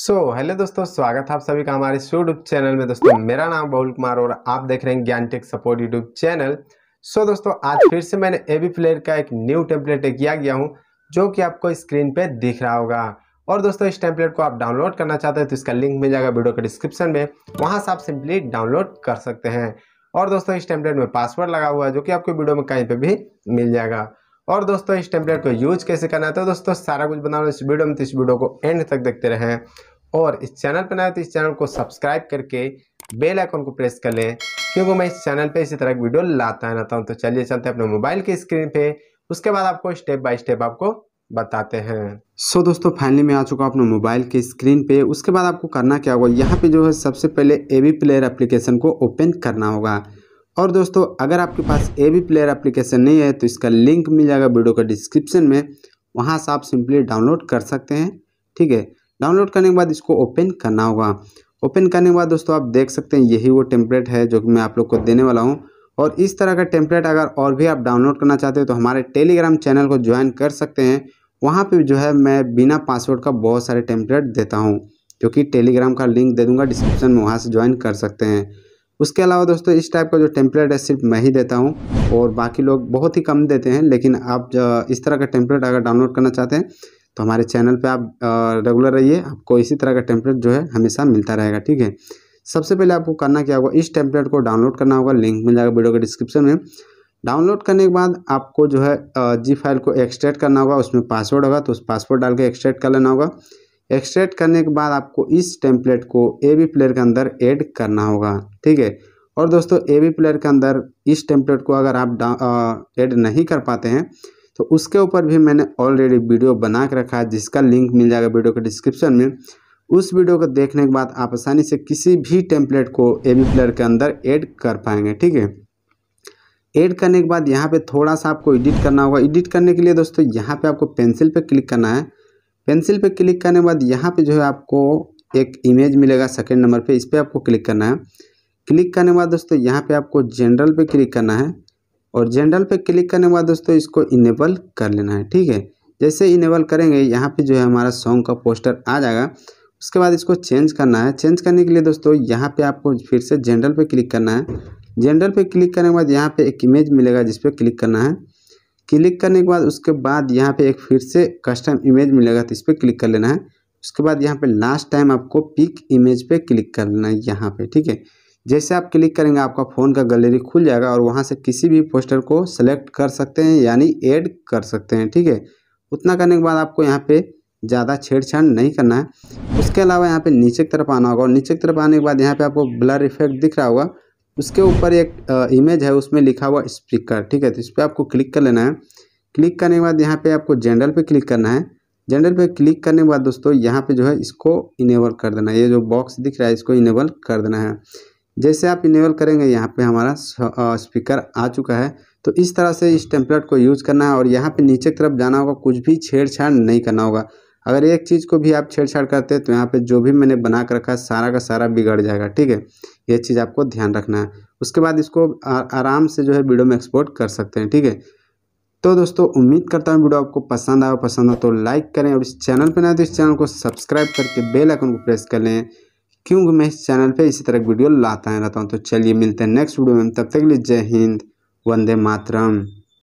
सो so, hello दोस्तों स्वागत है आप सभी का हमारे यूट्यूब चैनल में दोस्तों मेरा नाम बहुल कुमार और आप देख रहे हैं Gyan tech support YouTube channel so so, दोस्तों आज फिर से मैंने ए बी प्लेयर का एक न्यू टेम्पलेट किया गया हूं जो कि आपको स्क्रीन पे दिख रहा होगा और दोस्तों इस टेम्पलेट को आप डाउनलोड करना चाहते हैं तो इसका लिंक मिल जाएगा वीडियो के डिस्क्रिप्शन में वहाँ से आप सिंपली डाउनलोड कर सकते हैं और दोस्तों इस टेम्पलेट में पासवर्ड लगा हुआ है जो कि आपको वीडियो में कहीं पर भी मिल जाएगा और दोस्तों इस टेम्पलेट को यूज कैसे करना है तो दोस्तों सारा कुछ बना इस वीडियो में तो इस वीडियो को एंड तक देखते रहें और इस चैनल पर ना तो इस चैनल को सब्सक्राइब करके बेल आइकन को प्रेस कर लें क्योंकि मैं इस चैनल पे इसी तरह की वीडियो लाता रहता हूँ तो चलिए चलते हैं अपने मोबाइल की स्क्रीन पे उसके बाद आपको स्टेप बाय स्टेप आपको बताते हैं सो so, दोस्तों फाइनली मैं आ चुका हूँ अपने मोबाइल के स्क्रीन पे उसके बाद आपको करना क्या होगा यहाँ पे जो है सबसे पहले ए प्लेयर एप्लीकेशन को ओपन करना होगा और दोस्तों अगर आपके पास ए बी प्लेयर एप्लीकेशन नहीं है तो इसका लिंक मिल जाएगा वीडियो का डिस्क्रिप्शन में वहाँ से आप सिंपली डाउनलोड कर सकते हैं ठीक है डाउनलोड करने के बाद इसको ओपन करना होगा ओपन करने के बाद दोस्तों आप देख सकते हैं यही वो टेम्पलेट है जो कि मैं आप लोग को देने वाला हूँ और इस तरह का टेम्पलेट अगर और भी आप डाउनलोड करना चाहते हो तो हमारे टेलीग्राम चैनल को ज्वाइन कर सकते हैं वहाँ पे जो है मैं बिना पासवर्ड का बहुत सारे टेम्पलेट देता हूँ जो कि टेलीग्राम का लिंक दे दूँगा डिस्क्रिप्शन में वहाँ से ज्वाइन कर सकते हैं उसके अलावा दोस्तों इस टाइप का जो टेम्पलेट है सिर्फ मैं ही देता हूँ और बाकी लोग बहुत ही कम देते हैं लेकिन आप इस तरह का टेम्पलेट अगर डाउनलोड करना चाहते हैं तो हमारे चैनल पे आप रेगुलर रहिए आपको इसी तरह का टेम्पलेट जो है हमेशा मिलता रहेगा ठीक है सबसे पहले आपको करना क्या होगा इस टेम्पलेट को डाउनलोड करना होगा लिंक मिल जाएगा वीडियो के डिस्क्रिप्शन में डाउनलोड करने के बाद आपको जो है जी फाइल को एक्सट्रैक्ट करना होगा उसमें पासवर्ड होगा तो उस पासवर्ड डाल के एक्सट्रैक्ट कर लेना होगा एक्सट्रैक्ट करने के बाद आपको इस टेम्पलेट को ए बी प्लेयर के अंदर ऐड करना होगा ठीक है और दोस्तों ए बी प्लेयर के अंदर इस टेम्पलेट को अगर आप ऐड नहीं कर पाते हैं तो उसके ऊपर भी मैंने ऑलरेडी वीडियो बना के रखा है जिसका लिंक मिल जाएगा वीडियो के डिस्क्रिप्शन में उस वीडियो को देखने के बाद आप आसानी से किसी भी टेम्पलेट को ए बी प्लेयर के अंदर ऐड कर पाएंगे ठीक है ऐड करने के बाद यहाँ पे थोड़ा सा आपको एडिट करना होगा एडिट करने के लिए दोस्तों यहाँ पे आपको पेंसिल पे क्लिक करना है पेंसिल पे क्लिक करने के बाद यहाँ पे जो है आपको एक इमेज मिलेगा सेकेंड नंबर पे इस पर आपको क्लिक करना है क्लिक करने के बाद दोस्तों यहाँ पे आपको जनरल पे क्लिक करना है और जनरल पे क्लिक करने के बाद दोस्तों इसको इनेबल कर लेना है ठीक है जैसे इनेबल करेंगे यहाँ पर जो है हमारा सॉन्ग का पोस्टर आ जाएगा उसके बाद इसको चेंज करना है चेंज करने के लिए दोस्तों यहाँ पर आपको फिर से जनरल पर क्लिक करना है जनरल पर क्लिक करने के बाद यहाँ पर एक इमेज मिलेगा जिस पर क्लिक करना है क्लिक करने के बाद उसके बाद यहाँ पे एक फिर से कस्टम इमेज मिलेगा तो इस पर क्लिक कर लेना है उसके बाद यहाँ पे लास्ट टाइम आपको पिक इमेज पे क्लिक कर लेना है यहाँ पे ठीक है जैसे आप क्लिक करेंगे आपका फ़ोन का गैलरी खुल जाएगा और वहाँ से किसी भी पोस्टर को सेलेक्ट कर सकते हैं यानी एड कर सकते हैं ठीक है उतना करने के बाद आपको यहाँ पर ज़्यादा छेड़छाड़ नहीं करना है उसके अलावा यहाँ पर नीचे की तरफ आना होगा और नीचे की तरफ आने के बाद यहाँ पर आपको ब्लर इफेक्ट दिख रहा होगा उसके ऊपर एक इमेज है उसमें लिखा हुआ स्पीकर ठीक है तो इस पर आपको क्लिक कर लेना है क्लिक करने के बाद यहाँ पे आपको जनरल पे क्लिक करना है जनरल पे क्लिक करने के बाद दोस्तों यहाँ पे जो है इसको इनेबल कर देना है ये जो बॉक्स दिख रहा है इसको इनेबल कर देना है जैसे आप इनेबल करेंगे यहाँ पे हमारा स्पीकर आ चुका है तो इस तरह से इस टेम्पलेट को यूज़ करना है और यहाँ पे नीचे की तरफ जाना होगा कुछ भी छेड़छाड़ नहीं करना होगा अगर एक चीज़ को भी आप छेड़छाड़ करते हैं तो यहाँ पे जो भी मैंने बना कर रखा है सारा का सारा बिगड़ जाएगा ठीक है ये चीज़ आपको ध्यान रखना है उसके बाद इसको आराम से जो है वीडियो में एक्सपोर्ट कर सकते हैं ठीक है तो दोस्तों उम्मीद करता हूँ वीडियो आपको पसंद आया पसंद हो तो लाइक करें और इस चैनल पर ना तो इस चैनल को सब्सक्राइब करके बेल आइकन को प्रेस कर लें क्योंकि मैं इस चैनल पर इसी तरह वीडियो लाता रहता हूँ तो चलिए मिलते हैं नेक्स्ट वीडियो में तब तक के लिए जय हिंद वंदे मातरम